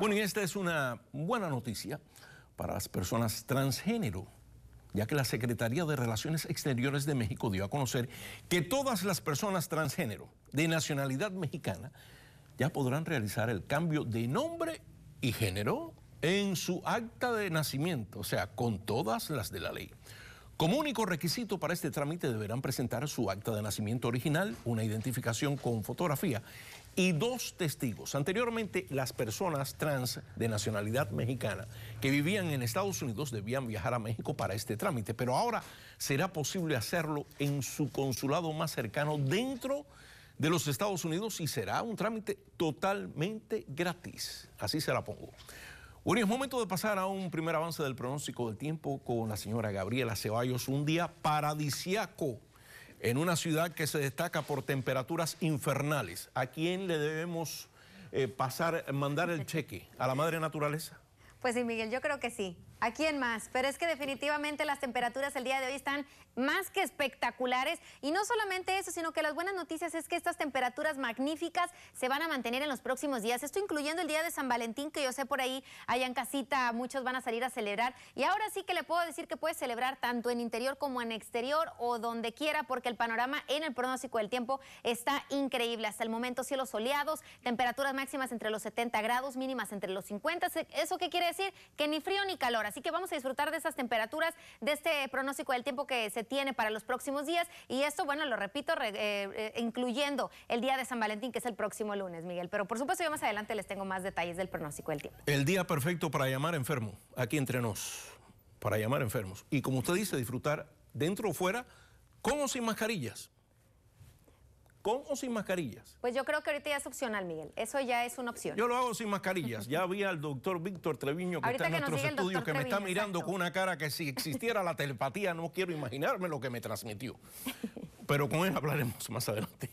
Bueno, y esta es una buena noticia para las personas transgénero, ya que la Secretaría de Relaciones Exteriores de México dio a conocer que todas las personas transgénero de nacionalidad mexicana ya podrán realizar el cambio de nombre y género en su acta de nacimiento, o sea, con todas las de la ley. Como único requisito para este trámite deberán presentar su acta de nacimiento original, una identificación con fotografía y dos testigos. Anteriormente, las personas trans de nacionalidad mexicana que vivían en Estados Unidos debían viajar a México para este trámite, pero ahora será posible hacerlo en su consulado más cercano dentro de los Estados Unidos y será un trámite totalmente gratis. Así se la pongo. Bueno, es momento de pasar a un primer avance del pronóstico del tiempo con la señora Gabriela Ceballos. Un día paradisiaco en una ciudad que se destaca por temperaturas infernales. ¿A quién le debemos eh, pasar, mandar el cheque? ¿A la madre naturaleza? Pues sí, Miguel, yo creo que sí. ¿A quién más? Pero es que definitivamente las temperaturas el día de hoy están más que espectaculares. Y no solamente eso, sino que las buenas noticias es que estas temperaturas magníficas se van a mantener en los próximos días. Esto incluyendo el día de San Valentín, que yo sé por ahí, allá en casita, muchos van a salir a celebrar. Y ahora sí que le puedo decir que puedes celebrar tanto en interior como en exterior o donde quiera, porque el panorama en el pronóstico del tiempo está increíble. Hasta el momento cielos soleados, temperaturas máximas entre los 70 grados, mínimas entre los 50. ¿Eso qué quiere decir? decir que ni frío ni calor, así que vamos a disfrutar de esas temperaturas, de este pronóstico del tiempo que se tiene para los próximos días y esto, bueno, lo repito, eh, eh, incluyendo el día de San Valentín, que es el próximo lunes, Miguel. Pero por supuesto yo más adelante les tengo más detalles del pronóstico del tiempo. El día perfecto para llamar enfermo, aquí entre nos, para llamar enfermos. Y como usted dice, disfrutar dentro o fuera, CON O sin mascarillas. ¿Con o sin mascarillas? Pues yo creo que ahorita ya es opcional, Miguel. Eso ya es una opción. Yo lo hago sin mascarillas. Ya había al doctor Víctor Treviño que está en nuestros estudios que me está mirando con una cara que si existiera la telepatía no quiero imaginarme lo que me transmitió. Pero con él hablaremos más adelante.